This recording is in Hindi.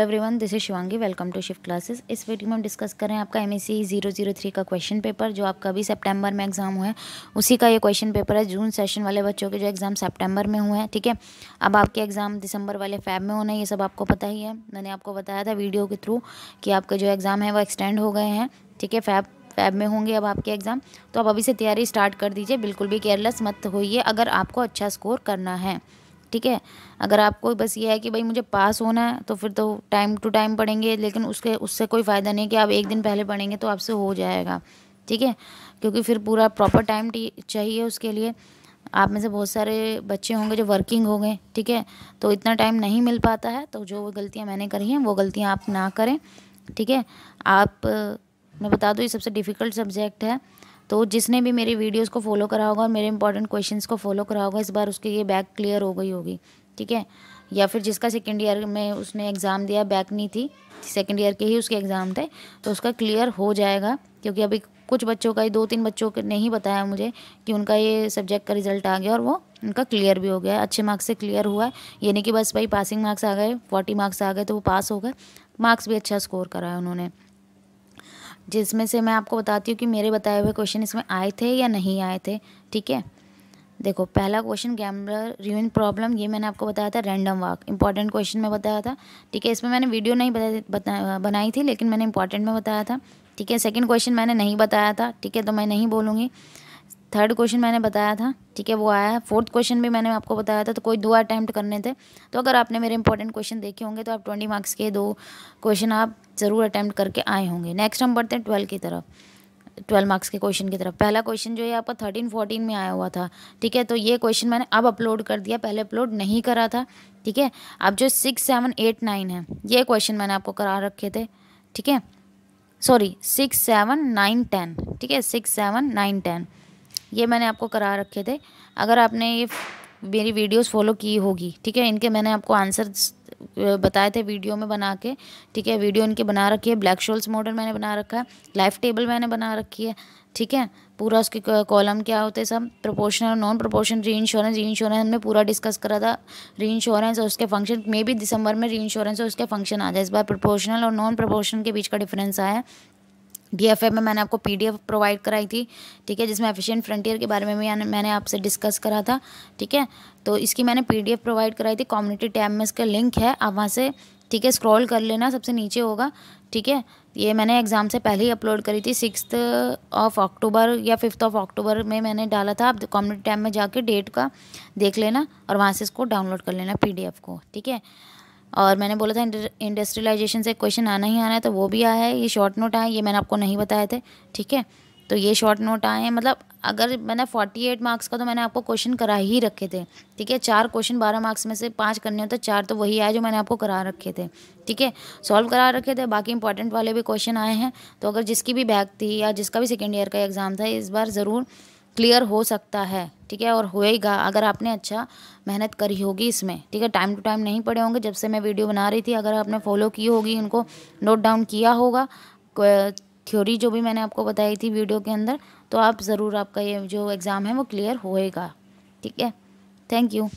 hello everyone this is Shivangi welcome to shift classes इस वीडियो में हम डिस्कस कर रहे हैं आपका M S C zero zero three का क्वेश्चन पेपर जो आपका अभी सितंबर में एग्जाम हुआ है उसी का ये क्वेश्चन पेपर है जून सेशन वाले बच्चों के जो एग्जाम सितंबर में हुए हैं ठीक है अब आपके एग्जाम दिसंबर वाले फैब में होना है ये सब आपको पता ही है मैंने आपको बताया था वीडियो के थ्रू कि आपके जो एग्ज़ाम है वो एक्सटेंड हो गए हैं ठीक है फैब फैब में होंगे अब आपके एग्ज़ाम तो आप अभी से तैयारी स्टार्ट कर दीजिए बिल्कुल भी केयरलेस मत होइए अगर आपको अच्छा स्कोर करना है ठीक है अगर आपको बस ये है कि भाई मुझे पास होना है तो फिर तो टाइम टू टाइम पढ़ेंगे लेकिन उसके उससे कोई फ़ायदा नहीं कि आप एक दिन पहले पढ़ेंगे तो आपसे हो जाएगा ठीक है क्योंकि फिर पूरा प्रॉपर टाइम चाहिए उसके लिए आप में से बहुत सारे बच्चे होंगे जो वर्किंग हो गए ठीक है तो इतना टाइम नहीं मिल पाता है तो जो गलतियाँ मैंने करी हैं वो गलतियाँ आप ना करें ठीक है आप मैं बता दूँ ये सबसे डिफ़िकल्ट सब्जेक्ट है तो जिसने भी मेरी वीडियोज़ को फॉलो करा होगा और मेरे इंपॉर्टेंट क्वेश्चन को फॉलो करा होगा इस बार उसकी ये बैक क्लियर हो गई होगी ठीक है या फिर जिसका सेकेंड ईयर में उसने एग्ज़ाम दिया बैक नहीं थी सेकेंड ईयर के ही उसके एग्ज़ाम थे तो उसका क्लियर हो जाएगा क्योंकि अभी कुछ बच्चों का ही दो तीन बच्चों ने ही बताया मुझे कि उनका ये सब्जेक्ट का रिजल्ट आ गया और वो उनका क्लियर भी हो गया अच्छे मार्क्स से क्लियर हुआ है ये नहीं कि बस भाई पासिंग मार्क्स आ गए फोर्टी मार्क्स आ गए तो वो पास हो गए मार्क्स भी अच्छा स्कोर करा है उन्होंने जिसमें से मैं आपको बताती हूँ कि मेरे बताए हुए क्वेश्चन इसमें आए थे या नहीं आए थे ठीक है देखो पहला क्वेश्चन गैमरा रिविन प्रॉब्लम ये मैंने आपको बताया था रैंडम वर्क इंपॉर्टेंट क्वेश्चन में बताया था ठीक है इसमें मैंने वीडियो नहीं बता, बता, बनाई थी लेकिन मैंने इंपॉर्टेंट में बताया था ठीक है सेकंड क्वेश्चन मैंने नहीं बताया था ठीक है तो मैं नहीं बोलूँगी थर्ड क्वेश्चन मैंने बताया था ठीक है वो आया है फोर्थ क्वेश्चन भी मैंने आपको बताया था तो कोई दो अटैम्प्ट करने थे तो अगर आपने मेरे इंपॉर्टेंट क्वेश्चन देखे होंगे तो आप ट्वेंटी मार्क्स के दो क्वेश्चन आप ज़रूर अटैम्प्ट करके आए होंगे नेक्स्ट हम बढ़ते हैं ट्वेल्व की तरफ ट्वेल्व मार्क्स के क्वेश्चन की तरफ पहला क्वेश्चन जो है आपका थर्टीन फोर्टीन में आया हुआ था ठीक है तो ये क्वेश्चन मैंने अब अपलोड कर दिया पहले अपलोड नहीं करा था ठीक है अब जो सिक्स सेवन एट नाइन है ये क्वेश्चन मैंने आपको करा रखे थे ठीक है sorry six seven nine ten ठीक है सिक्स सेवन नाइन टेन ये मैंने आपको करा रखे थे अगर आपने ये मेरी वीडियोस फॉलो की होगी ठीक है इनके मैंने आपको आंसर बताए थे वीडियो में बना के ठीक है वीडियो इनके बना रखी है ब्लैक शोल्स मॉडल मैंने बना रखा है लाइफ टेबल मैंने बना रखी है ठीक है पूरा उसके कॉलम क्या होते सब प्रोपोर्शनल और non proportional reinsurance reinsurance हमने पूरा डिस्कस करा था री इंश्योरेंस और उसके फंक्शन मे भी दिसंबर में री इंश्योरेंस और उसके फंक्शन आ जाए इस बार प्रोपोर्शनल और नॉन प्रोपोर्शनल के बीच का डिफरेंस आया बी में मैंने आपको पी प्रोवाइड कराई थी ठीक है जिसमें एफिशिएंट फ्रंटियर के बारे में भी मैंने आपसे डिस्कस करा था ठीक है तो इसकी मैंने पी प्रोवाइड कराई थी कम्युनिटी टैब में इसका लिंक है आप वहाँ से ठीक है स्क्रॉल कर लेना सबसे नीचे होगा ठीक है ये मैंने एग्ज़ाम से पहले ही अपलोड करी थी सिक्स ऑफ अक्टूबर या फिफ्थ ऑफ अक्टूबर में मैंने डाला था आप कम्युनिटी टैब में जाके डेट का देख लेना और वहाँ से इसको डाउनलोड कर लेना पी को ठीक है और मैंने बोला था इंडस्ट्रियलाइजेशन से क्वेश्चन आना ही आना है तो वो भी आया है ये शॉर्ट नोट आए ये मैंने आपको नहीं बताए थे ठीक है तो ये शॉर्ट नोट आए हैं मतलब अगर मैंने फोर्टी एट मार्क्स का तो मैंने आपको क्वेश्चन करा ही रखे थे ठीक है चार क्वेश्चन बारह मार्क्स में से पाँच करने होते चार तो वही आए जो मैंने आपको करा रखे थे ठीक है सॉल्व करा रखे थे बाकी इंपॉर्टेंट वाले भी क्वेश्चन आए हैं तो अगर जिसकी भी बैक थी या जिसका भी सेकेंड ईयर का एग्ज़ाम था इस बार ज़रूर क्लियर हो सकता है ठीक है और होएगा अगर आपने अच्छा मेहनत करी होगी इसमें ठीक है टाइम टू टाइम नहीं पड़े होंगे जब से मैं वीडियो बना रही थी अगर आपने फॉलो की होगी उनको नोट डाउन किया होगा थ्योरी जो भी मैंने आपको बताई थी वीडियो के अंदर तो आप ज़रूर आपका ये जो एग्ज़ाम है वो क्लियर होएगा ठीक है थैंक यू